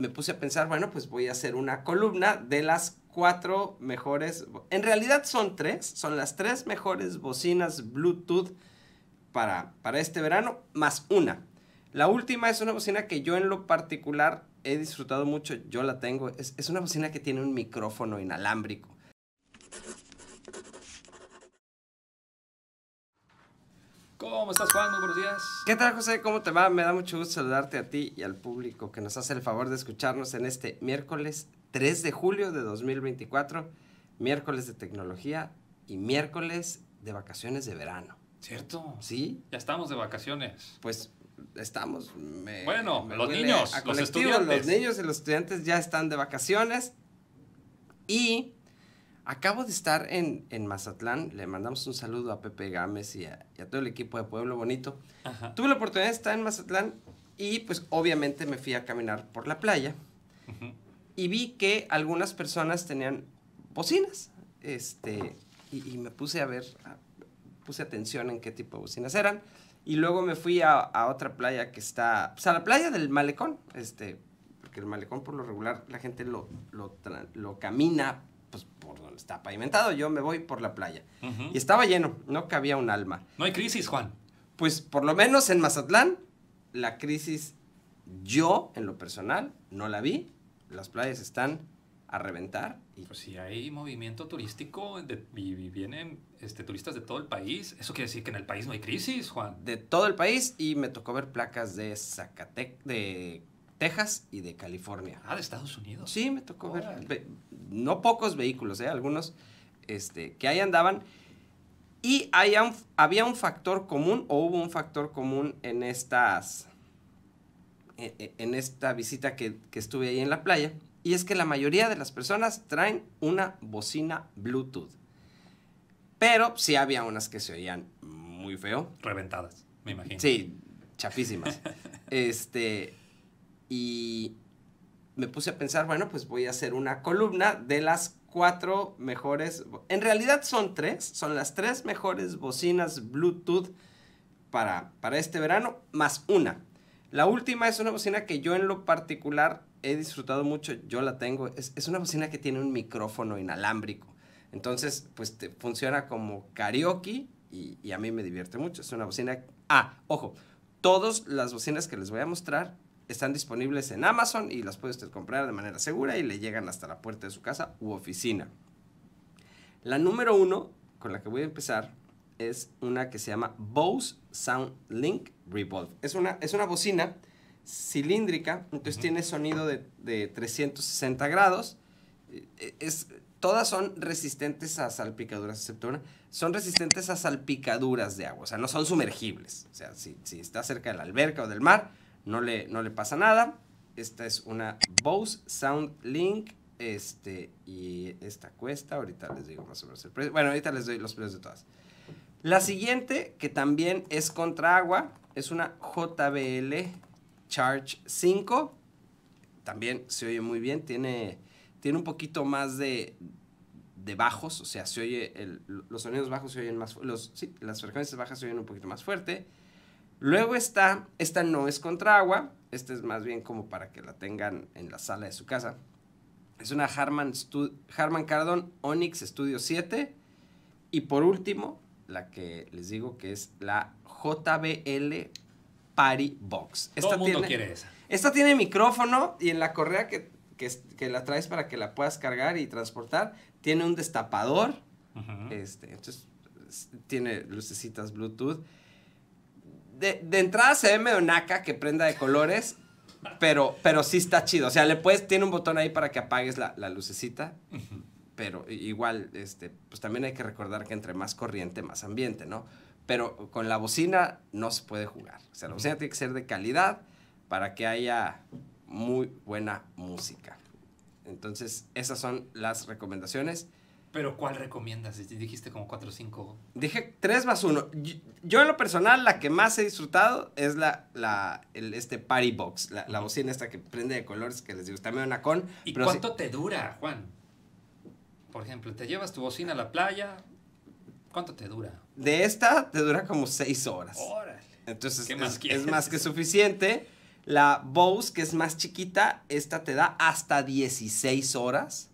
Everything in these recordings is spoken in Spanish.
me puse a pensar, bueno, pues voy a hacer una columna de las cuatro mejores, en realidad son tres, son las tres mejores bocinas Bluetooth para, para este verano, más una. La última es una bocina que yo en lo particular he disfrutado mucho, yo la tengo, es una bocina que tiene un micrófono inalámbrico. ¿Cómo estás, Juan? Muy buenos días. ¿Qué tal, José? ¿Cómo te va? Me da mucho gusto saludarte a ti y al público que nos hace el favor de escucharnos en este miércoles 3 de julio de 2024, miércoles de tecnología y miércoles de vacaciones de verano. ¿Cierto? Sí. Ya estamos de vacaciones. Pues estamos. bueno, los niños, los estudiantes. Los niños y los estudiantes ya están de vacaciones. Y Acabo de estar en, en, Mazatlán, le mandamos un saludo a Pepe Gámez y a, todo el equipo de Pueblo Bonito. Tuve la oportunidad de estar en Mazatlán y pues obviamente me fui a caminar por la playa y vi que algunas personas tenían bocinas. Este, y, y, me puse a ver, puse atención en qué tipo de bocinas eran. Y luego me fui a, a otra playa que está, pues a la playa del malecón, este, porque el malecón por lo regular la gente lo, lo, lo camina pues por, está pavimentado, yo me voy por la playa. Y estaba lleno, no cabía un alma. No hay crisis, Juan. Pues por lo menos en Mazatlán, la crisis yo en lo personal no la vi. Las playas están a reventar. Y... Pues si hay movimiento turístico y, vienen este, turistas de todo el país, eso quiere decir que en el país no hay crisis, Juan. De todo el país y me tocó ver placas de Zacatec de Texas y de California. Ah, de Estados Unidos. Sí, me tocó ver no pocos vehículos, ¿eh? algunos este, que ahí andaban. Y había un, había un factor común o hubo un factor común en estas e, e, esta visita que, que estuve ahí en la playa. Y es que la mayoría de las personas traen una bocina Bluetooth. Pero sí había unas que se oían muy feo. Reventadas, me imagino. Sí, chapísimas. este, y me puse a pensar, bueno, pues voy a hacer una columna de las cuatro mejores, en realidad son tres, son las tres mejores bocinas Bluetooth para, para este verano, más una. La última es una bocina que yo en lo particular he disfrutado mucho, yo la tengo, es, una bocina que tiene un micrófono inalámbrico, entonces pues funciona como karaoke y, y a mí me divierte mucho, es una bocina, ah, ojo, todas las bocinas que les voy a mostrar están disponibles en Amazon y las puede usted comprar de manera segura y le llegan hasta la puerta de su casa u oficina. La número uno con la que voy a empezar es una que se llama Bose Sound Revolve. Es una, es una bocina cilíndrica, entonces tiene sonido de, 360 grados. E, e, todas son resistentes a salpicaduras, excepto una. Son resistentes a salpicaduras de agua, o sea, no son sumergibles. O sea, si, si está cerca de la alberca o del mar, no le, pasa nada. Esta es una Bose Sound Link. Este, y esta cuesta, ahorita les digo más o menos el precio. Bueno, ahorita les doy los precios de todas. La siguiente, que también es contra agua, es una JBL Charge 5. También se oye muy bien, tiene, tiene un poquito más de, bajos, o sea, se oye los sonidos bajos se oyen más, los, sí, las frecuencias bajas se oyen un poquito más fuerte. Luego está, esta no es contra agua, esta es más bien como para que la tengan en la sala de su casa. Es una Harman, Stud Kardon Onyx Studio 7. Y por último, la que les digo que es la JBL Party Box. Esta Todo quiere esa. Esta tiene micrófono y en la correa que, la traes para que la puedas cargar y transportar, tiene un destapador. Este, entonces, tiene lucecitas Bluetooth de, de entrada se ve medio naca que prenda de colores, pero, pero sí está chido. O sea, le puedes, tiene un botón ahí para que apagues la, lucecita. Pero igual, este, pues también hay que recordar que entre más corriente, más ambiente, ¿no? Pero con la bocina no se puede jugar. O sea, la bocina tiene que ser de calidad para que haya muy buena música. Entonces, esas son las recomendaciones. Pero ¿cuál recomiendas? Dijiste como 4 o 5. Dije 3 más 1. Yo, en lo personal la que más he disfrutado es la, la este party box, la, la, bocina esta que prende de colores que les digo, está medio una con. ¿Y cuánto te dura, Juan? Por ejemplo, te llevas tu bocina a la playa, ¿cuánto te dura? De esta te dura como 6 horas. Órale. Entonces es, más que suficiente. La Bose, que es más chiquita, esta te da hasta 16 horas.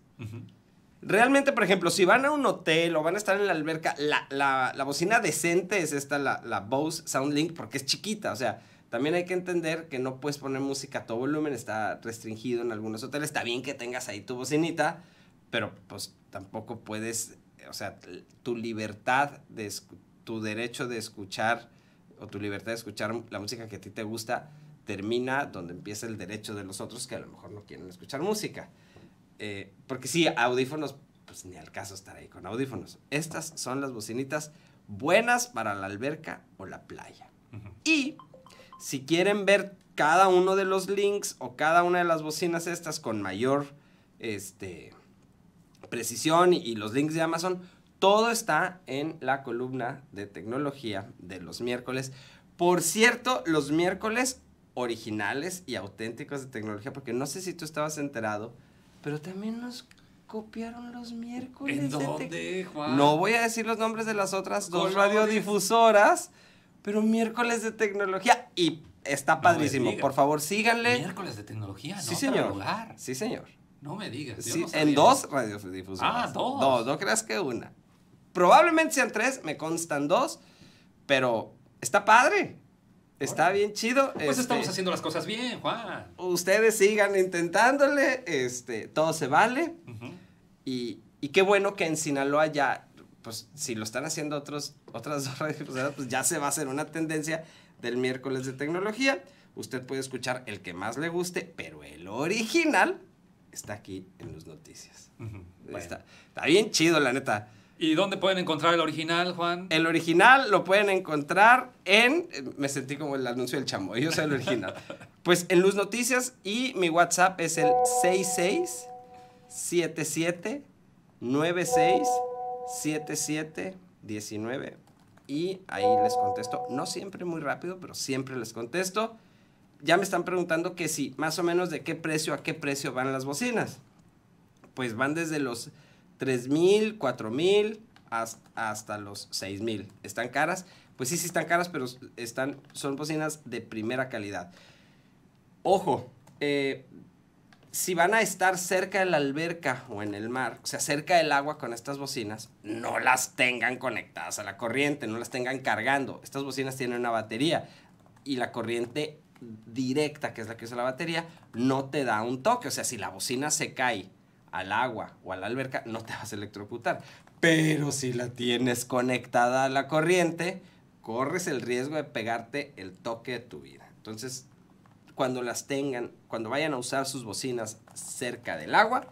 Realmente, por ejemplo, si van a un hotel o van a estar en la alberca, la, la, la bocina decente es esta, la, la Bose SoundLink, porque es chiquita. O sea, también hay que entender que no puedes poner música a todo volumen, está restringido en algunos hoteles. Está bien que tengas ahí tu bocinita, pero pues tampoco puedes, o sea, tu libertad, de, tu derecho de escuchar o tu libertad de escuchar la música que a ti te gusta termina donde empieza el derecho de los otros que a lo mejor no quieren escuchar música. Eh, porque sí, audífonos, pues ni al caso estar ahí con audífonos. Estas son las bocinitas buenas para la alberca o la playa. Y si quieren ver cada uno de los links o cada una de las bocinas estas con mayor este, precisión y los links de Amazon, todo está en la columna de tecnología de los miércoles. Por cierto, los miércoles originales y auténticos de tecnología, porque no sé si tú estabas enterado, pero también nos copiaron los miércoles. ¿eh? No voy a decir los nombres de las otras dos radiodifusoras, pero miércoles de tecnología y está padrísimo. Por favor, síganle. Miércoles de tecnología, ¿no? Sí, señor. Sí, señor. No me digas. Sí, en dos radiodifusoras. Ah, dos. Dos, no creas que una. Probablemente sean tres, me constan dos, pero está padre. Está bien chido. Pues estamos este, haciendo las cosas bien, Juan. Ustedes sigan intentándole, este, todo se vale. y, qué bueno que en Sinaloa ya, pues si lo están haciendo otros, otras dos radios, pues, pues ya se va a hacer una tendencia del miércoles de tecnología. Usted puede escuchar el que más le guste, pero el original está aquí en las noticias. está bien chido, la neta. ¿Y dónde pueden encontrar el original, Juan? El original lo pueden encontrar en. Me sentí como el anuncio del chamo. Yo soy el original. pues en Luz Noticias y mi WhatsApp es el 6677967719. 77 19. Y ahí les contesto. No siempre muy rápido, pero siempre les contesto. Ya me están preguntando que si más o menos de qué precio a qué precio van las bocinas. Pues van desde los 3.000, 4.000 hasta, los 6.000. ¿Están caras? Pues sí, sí están caras, pero están, son bocinas de primera calidad. Ojo, eh, si van a estar cerca de la alberca o en el mar, o sea, cerca del agua con estas bocinas, no las tengan conectadas a la corriente, no las tengan cargando. Estas bocinas tienen una batería y la corriente directa, que es la que usa la batería, no te da un toque. O sea, si la bocina se cae al agua o a la alberca, no te vas a electrocutar. Pero si la tienes conectada a la corriente, corres el riesgo de pegarte el toque de tu vida. Entonces, cuando las tengan, cuando vayan a usar sus bocinas cerca del agua,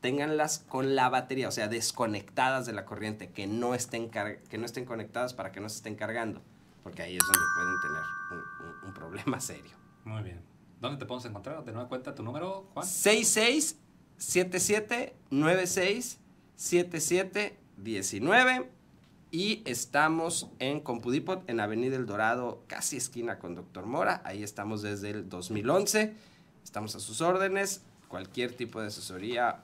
ténganlas con la batería, o sea, desconectadas de la corriente, que no estén, que no estén conectadas para que no se estén cargando, porque ahí es donde pueden tener un, problema serio. Muy bien. ¿Dónde te podemos encontrar? De nueva cuenta tu número, Juan. 66 7796 7719 y estamos en Compudipot, en Avenida El Dorado, casi esquina con Doctor Mora. Ahí estamos desde el 2011. Estamos a sus órdenes. Cualquier tipo de asesoría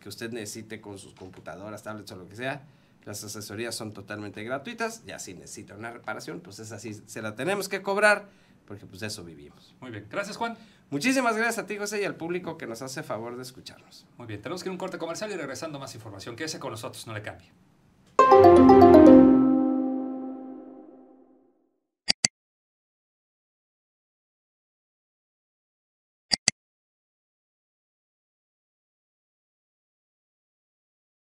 que usted necesite con sus computadoras, tablets o lo que sea. Las asesorías son totalmente gratuitas. Ya si necesita una reparación, pues es así, se la tenemos que cobrar porque pues de eso vivimos. Muy bien, gracias Juan. Muchísimas gracias a ti, José, y al público que nos hace favor de escucharnos. Muy bien, tenemos que ir a un corte comercial y regresando más información. Quédese con nosotros, no le cambie.